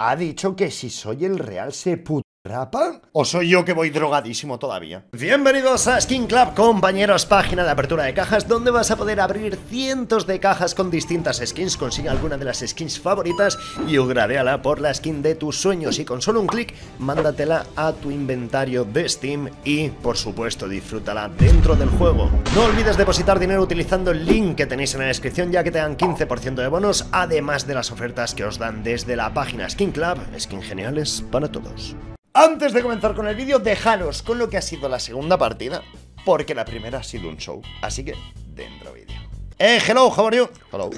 ha dicho que si soy el Real se puto. ¿O soy yo que voy drogadísimo todavía? Bienvenidos a Skin Club, compañeros, página de apertura de cajas donde vas a poder abrir cientos de cajas con distintas skins, consigue alguna de las skins favoritas y ugradéala por la skin de tus sueños y con solo un clic mándatela a tu inventario de Steam y por supuesto disfrútala dentro del juego. No olvides depositar dinero utilizando el link que tenéis en la descripción ya que te dan 15% de bonos además de las ofertas que os dan desde la página Skin Club, skin geniales para todos. Antes de comenzar con el vídeo, dejaros con lo que ha sido la segunda partida, porque la primera ha sido un show. Así que, dentro vídeo. Eh, hello, how are you? Hello.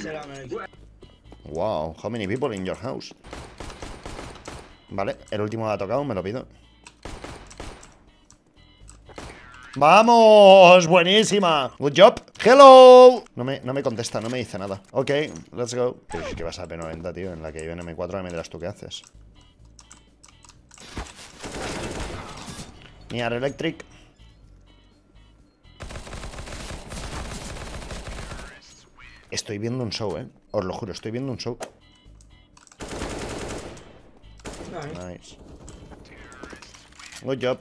Wow, how many people in your house? Vale, el último ha tocado, me lo pido. ¡Vamos! ¡Buenísima! ¡Good job! ¡Hello! No me, no me contesta, no me dice nada. Ok, let's go. Pero es que vas a P90, tío. En la que hay un M4 me dirás tú qué haces. Miar Electric. Estoy viendo un show, eh. Os lo juro, estoy viendo un show. Nice. nice. Good job.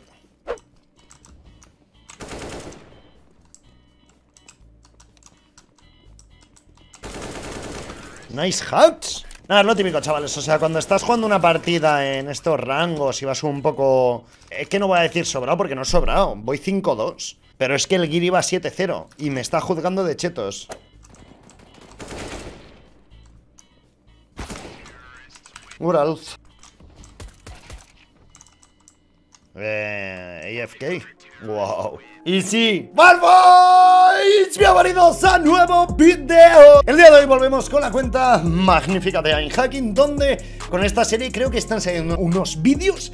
Nice hats Nada, es lo típico, chavales. O sea, cuando estás jugando una partida en estos rangos y vas un poco. Es que no voy a decir sobrado porque no he sobrado. Voy 5-2. Pero es que el Giri va 7-0 y me está juzgando de chetos. Uralz. Eh, AFK. Wow. Y sí, mi bienvenidos a nuevo video. El día de hoy volvemos con la cuenta magnífica de Einhacking, donde con esta serie creo que están saliendo unos vídeos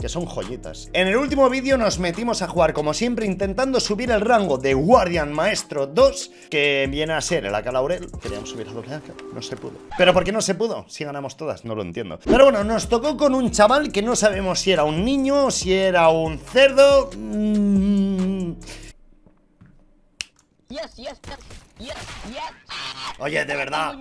que son joyitas. En el último vídeo nos metimos a jugar, como siempre, intentando subir el rango de Guardian Maestro 2, que viene a ser el AK Laurel. Queríamos subir a no se pudo. ¿Pero por qué no se pudo? Si ganamos todas, no lo entiendo. Pero bueno, nos tocó con un chaval que no sabemos si era un niño, o si era un cerdo... Mm. yes, yes, yes, yes. Oye, de verdad.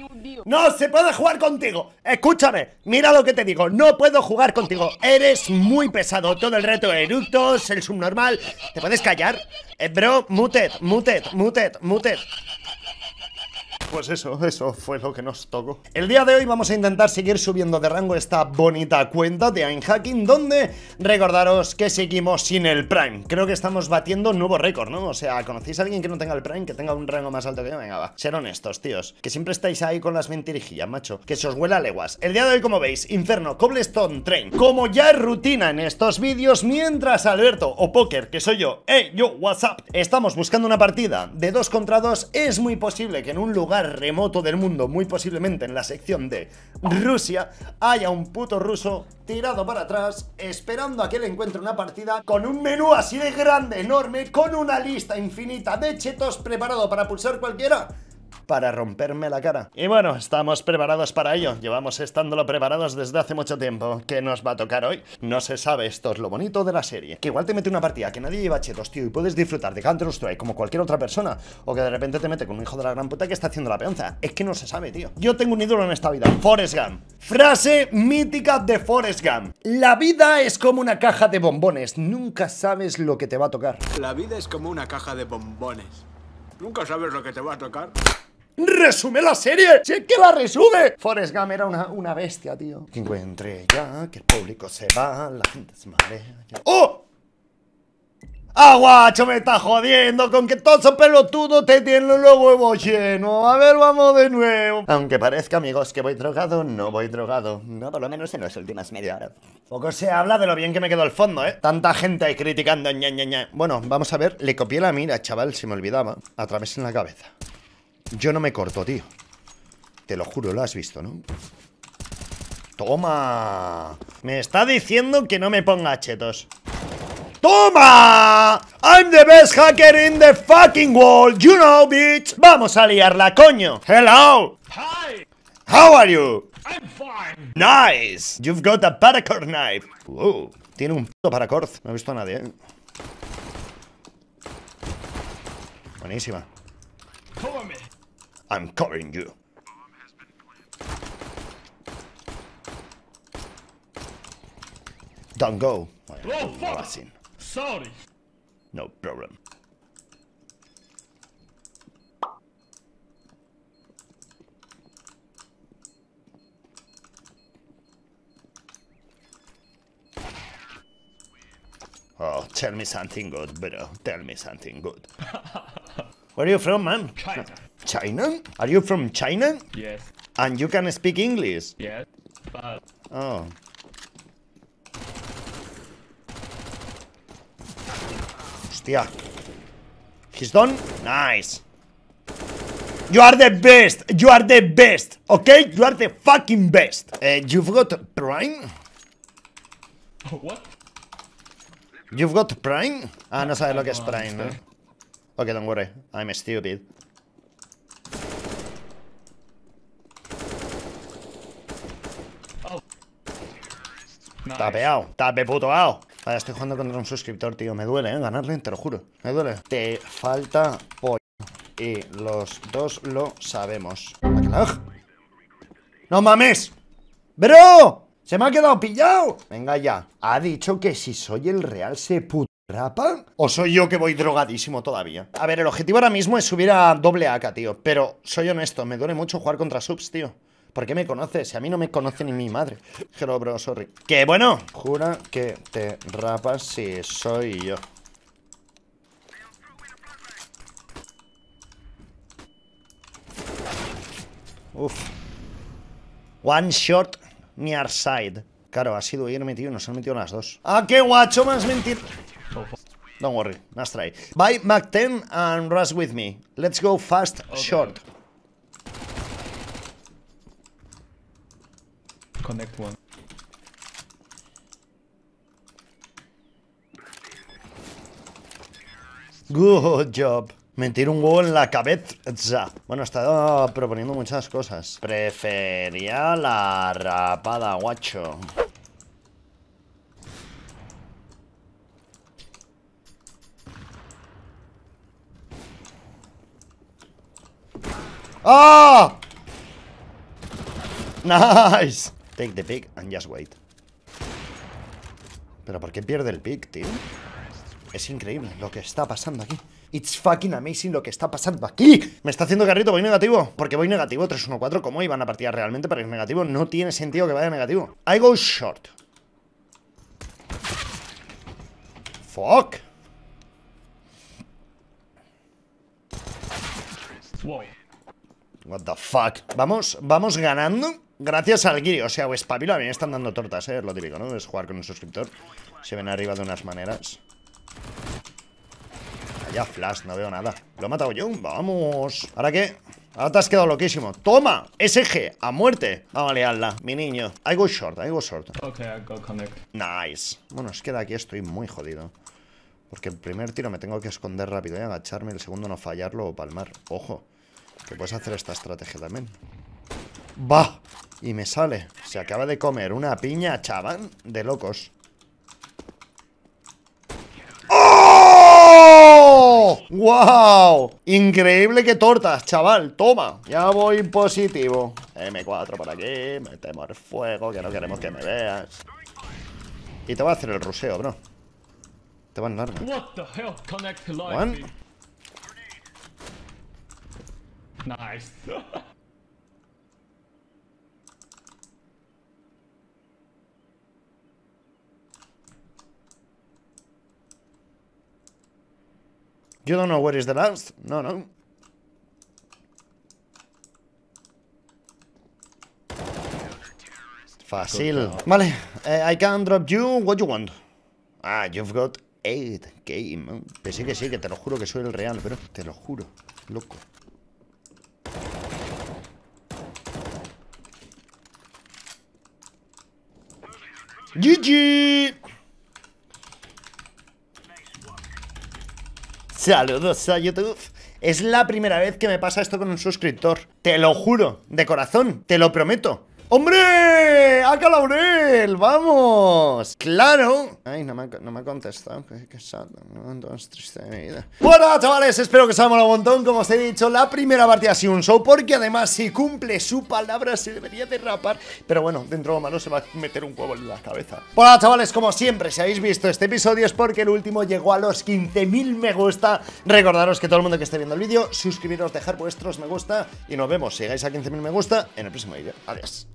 No se puede jugar contigo. Escúchame, mira lo que te digo. No puedo jugar contigo. Eres muy pesado. Todo el reto eructos, el subnormal. ¿Te puedes callar? Eh, bro, muted, muted, muted, muted. Pues eso, eso fue lo que nos tocó. El día de hoy vamos a intentar seguir subiendo de rango esta bonita cuenta de Einhacking, donde recordaros que seguimos sin el Prime. Creo que estamos batiendo nuevo récord, ¿no? O sea, ¿conocéis a alguien que no tenga el Prime, que tenga un rango más alto que yo? Venga, va. Ser honestos, tíos. Que siempre estáis ahí con las mentirijillas, macho. Que se os huela leguas. El día de hoy, como veis, Inferno, Cobblestone, Train. Como ya es rutina en estos vídeos, mientras Alberto o Poker, que soy yo, hey, yo, what's up, estamos buscando una partida de dos contra dos, es muy posible que en un lugar remoto del mundo, muy posiblemente en la sección de Rusia, haya un puto ruso tirado para atrás, esperando a que le encuentre una partida con un menú así de grande, enorme, con una lista infinita de chetos preparado para pulsar cualquiera para romperme la cara. Y bueno, estamos preparados para ello. Llevamos estándolo preparados desde hace mucho tiempo. ¿Qué nos va a tocar hoy? No se sabe, esto es lo bonito de la serie. Que igual te mete una partida que nadie lleva chetos, tío, y puedes disfrutar de Counter-Strike como cualquier otra persona. O que de repente te mete con un hijo de la gran puta que está haciendo la peonza. Es que no se sabe, tío. Yo tengo un ídolo en esta vida, Forrest Gump. Frase mítica de Forrest Gump. La vida es como una caja de bombones. Nunca sabes lo que te va a tocar. La vida es como una caja de bombones. Nunca sabes lo que te va a tocar resume la serie. ¡Si que la resume! Forrest Gump era una, bestia, tío. Que encuentre ya, que el público se va, la gente se marea. ¡Oh! ¡Ah, me está jodiendo con que todos esos pelotudos te tienen los huevos llenos! A ver, vamos de nuevo. Aunque parezca, amigos, que voy drogado, no voy drogado. No, por lo menos en las últimas media hora. Poco se habla de lo bien que me quedó el fondo, ¿eh? Tanta gente ahí criticando, ña, ña, ña. Bueno, vamos a ver. Le copié la mira, chaval, si me olvidaba. A través en la cabeza. Yo no me corto, tío Te lo juro, lo has visto, ¿no? ¡Toma! Me está diciendo que no me ponga chetos ¡Toma! I'm the best hacker in the fucking world, you know, bitch Vamos a liarla, coño Hello Hi How are you? I'm fine Nice You've got a paracord knife Tiene un puto paracord No he visto a nadie, eh Buenísima I'm covering you. Don't go. Oh, fuck. Sorry. No problem. Oh, tell me something good, bro. Tell me something good. Where are you from, man? China. China? Are you from China? Yes. And you can speak English? Yes, but... Oh. Hostia. He's done? Nice. You are the best. You are the best. Okay? You are the fucking best. Uh, you've got Prime? What? You've got Prime? Ah, no sabes lo que es Prime, ¿no? Eh. Ok, don't worry. I'm stupid. Tapeao, tape tapeputoado. Vale, estoy jugando contra un suscriptor, tío. Me duele, ¿eh? Ganarle, te lo juro. Me duele. Te falta pollo. Y los dos lo sabemos. ¡No mames! ¡Bro! ¡Se me ha quedado pillado! Venga ya. Ha dicho que si soy el real se puto. ¿Rapa? ¿O soy yo que voy drogadísimo todavía? A ver, el objetivo ahora mismo es subir a doble AK, tío. Pero soy honesto, me duele mucho jugar contra subs, tío. ¿Por qué me conoces? Si a mí no me conoce ni mi madre. Hello, bro, sorry. ¡Qué bueno! Jura que te rapas si soy yo. Uf. One shot near side. Claro, ha sido irme, tío. Nos han metido las dos. ¡Ah, qué guacho más mentir! Don't worry, nice try. Bye, Mac 10 and rush with me. Let's go fast, short. Good job. Mentir un huevo en la cabeza. Bueno, está proponiendo muchas cosas. Prefería la rapada, guacho. ¡Ah! Nice. Take the pick and just wait. ¿Pero por qué pierde el pick, tío? Es increíble lo que está pasando aquí. It's fucking amazing lo que está pasando aquí. Me está haciendo carrito, voy negativo. Porque voy negativo 3-1-4. ¿Cómo iban a partir realmente para ir negativo? No tiene sentido que vaya negativo. I go short. Fuck. What the fuck. Vamos, vamos ganando. Gracias al Gui, o sea, o espabilo A mí me están dando tortas, eh, es lo típico, ¿no? Es jugar con un suscriptor Se ven arriba de unas maneras Allá flash, no veo nada Lo he matado yo, vamos ¿Ahora qué? Ahora te has quedado loquísimo ¡Toma! SG, a muerte ah, Vamos a liarla, mi niño I go short, I go short Ok, I go connect Nice Bueno, es que de aquí estoy muy jodido porque el primer tiro me tengo que esconder rápido y agacharme, el segundo no fallarlo o palmar. Ojo, que puedes hacer esta estrategia también. ¡Va! Y me sale. Se acaba de comer una piña, chaval, de locos. ¡Oh! ¡Wow! Increíble que tortas, chaval. Toma, ya voy positivo. M4 por aquí, metemos el fuego, que no queremos que me veas. Y te va a hacer el ruseo, bro. Te van Nice. You don't know where is the last? No, no. Fácil Vale, eh, I can drop you what you want. Ah, you've got eight Game Pensé que sí, que te lo juro que soy el real, pero te lo juro, loco. GG! Saludos a YouTube. Es la primera vez que me pasa esto con un suscriptor. Te lo juro, de corazón, te lo prometo. ¡Hombre! ¡Aca Laurel! ¡Vamos! ¡Claro! Ay, no me, ha, no me ha contestado. Qué, qué es triste de mi vida. Bueno, chavales, espero que os haya un montón. Como os he dicho, la primera partida ha sido un show. Porque además, si cumple su palabra, se debería derrapar. Pero bueno, dentro de la malo se va a meter un huevo en la cabeza. Bueno, chavales, como siempre, si habéis visto este episodio es porque el último llegó a los 15.000 me gusta. Recordaros que todo el mundo que esté viendo el vídeo, suscribiros, dejar vuestros me gusta. Y nos vemos, si llegáis a 15.000 me gusta, en el próximo vídeo. Adiós.